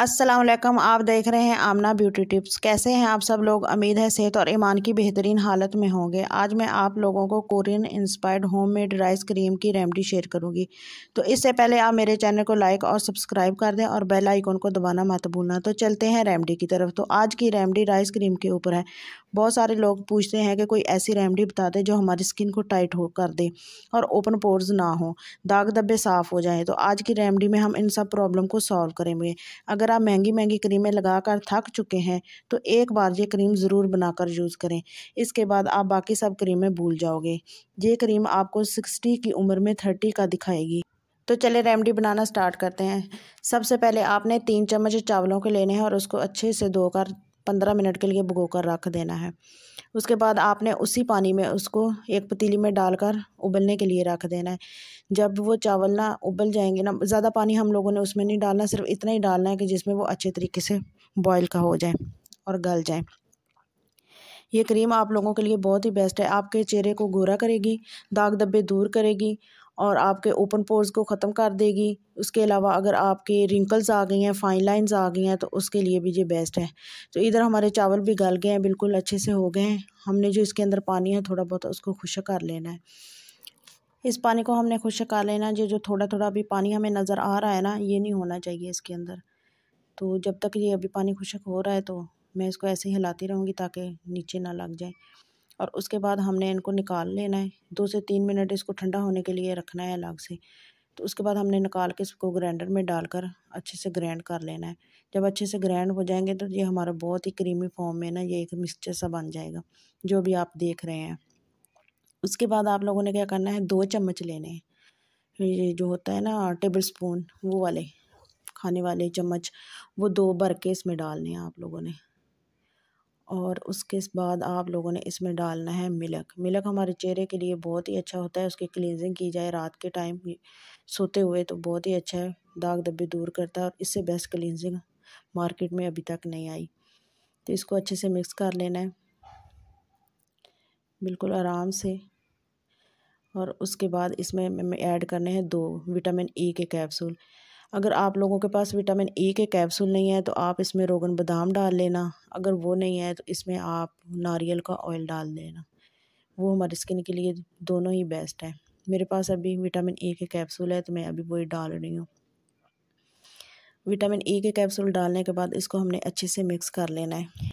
अस्सलाम आप देख रहे हैं आमना ब्यूटी टिप्स कैसे हैं आप सब लोग उम्मीद है सेहत और ईमान की बेहतरीन हालत में होंगे आज मैं आप लोगों को Korean inspired homemade rice cream की रेमडी शेयर करूंगी तो इससे पहले आप मेरे चैनल को लाइक और सब्सक्राइब कर दें और बेल आइकन को दबाना मत भूलना तो चलते हैं रेमडी की तरफ तो आज की रेमडी राइस क्रीम के ऊपर है बहुत सारे लोग पूछते हैं कि कोई ऐसी रेमडी बता दें जो हमारी स्किन को टाइट हो कर दे और ओपन पोर्स ना हो दाग दब्बे साफ़ हो जाएं तो आज की रेमडी में हम इन सब प्रॉब्लम को सॉल्व करेंगे अगर आप महंगी महंगी क्रीमें लगा कर थक चुके हैं तो एक बार ये क्रीम ज़रूर बनाकर यूज़ करें इसके बाद आप बाकी सब क्रीमें भूल जाओगे ये क्रीम आपको सिक्सटी की उम्र में थर्टी का दिखाएगी तो चले रेमडी बनाना स्टार्ट करते हैं सबसे पहले आपने तीन चम्मच चावलों के लेने हैं और उसको अच्छे से धोकर पंद्रह मिनट के लिए भुगो कर रख देना है उसके बाद आपने उसी पानी में उसको एक पतीली में डालकर उबलने के लिए रख देना है जब वो चावल ना उबल जाएंगे ना ज़्यादा पानी हम लोगों ने उसमें नहीं डालना सिर्फ इतना ही डालना है कि जिसमें वो अच्छे तरीके से बॉयल का हो जाए और गल जाए ये क्रीम आप लोगों के लिए बहुत ही बेस्ट है आपके चेहरे को गोरा करेगी दाग धब्बे दूर करेगी और आपके ओपन पोर्स को ख़त्म कर देगी उसके अलावा अगर आपके रिंकल्स आ गई हैं फाइन लाइंस आ गई हैं तो उसके लिए भी ये बेस्ट है तो इधर हमारे चावल भी गल गए हैं बिल्कुल अच्छे से हो गए हैं हमने जो इसके अंदर पानी है थोड़ा बहुत उसको खुशक कर लेना है इस पानी को हमने खुशक कर लेना ये जो थोड़ा थोड़ा अभी पानी हमें नज़र आ रहा है ना ये नहीं होना चाहिए इसके अंदर तो जब तक ये अभी पानी खुशक हो रहा है तो मैं इसको ऐसे ही हिलाती रहूँगी ताकि नीचे ना लग जाए और उसके बाद हमने इनको निकाल लेना है दो से तीन मिनट इसको ठंडा होने के लिए रखना है अलग से तो उसके बाद हमने निकाल के इसको ग्राइंडर में डालकर अच्छे से ग्राइंड कर लेना है जब अच्छे से ग्राइंड हो जाएंगे तो ये हमारा बहुत ही क्रीमी फॉर्म में ना ये एक मिक्सचर सा बन जाएगा जो भी आप देख रहे हैं उसके बाद आप लोगों ने क्या करना है दो चम्मच लेने हैं ये जो होता है ना टेबल स्पून वो वाले खाने वाले चम्मच वो दो भर के इसमें डालने हैं आप लोगों ने और उसके बाद आप लोगों ने इसमें डालना है मिलक मिलक हमारे चेहरे के लिए बहुत ही अच्छा होता है उसकी क्लिनजिंग की जाए रात के टाइम सोते हुए तो बहुत ही अच्छा है दाग धब्बे दूर करता है और इससे बेस्ट क्लिनजिंग मार्केट में अभी तक नहीं आई तो इसको अच्छे से मिक्स कर लेना है बिल्कुल आराम से और उसके बाद इसमें ऐड करने हैं दो विटामिन ई के कैप्सूल अगर आप लोगों के पास विटामिन ई के कैप्सूल नहीं है तो आप इसमें रोगन बादाम डाल लेना अगर वो नहीं है तो इसमें आप नारियल का ऑयल डाल देना वो हमारी स्किन के लिए दोनों ही बेस्ट है मेरे पास अभी विटामिन ए के कैप्सूल है तो मैं अभी वही डाल रही हूँ विटामिन ई के कैप्सूल डालने के बाद इसको हमने अच्छे से मिक्स कर लेना है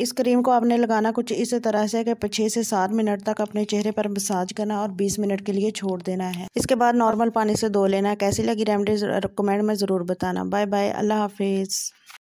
इस क्रीम को आपने लगाना कुछ इस तरह से कि छः से सात मिनट तक अपने चेहरे पर मसाज करना और बीस मिनट के लिए छोड़ देना है इसके बाद नॉर्मल पानी से धो लेना कैसी लगी रेमडीज रिकमेंड में ज़रूर बताना बाय बाय अल्लाह हाफिज़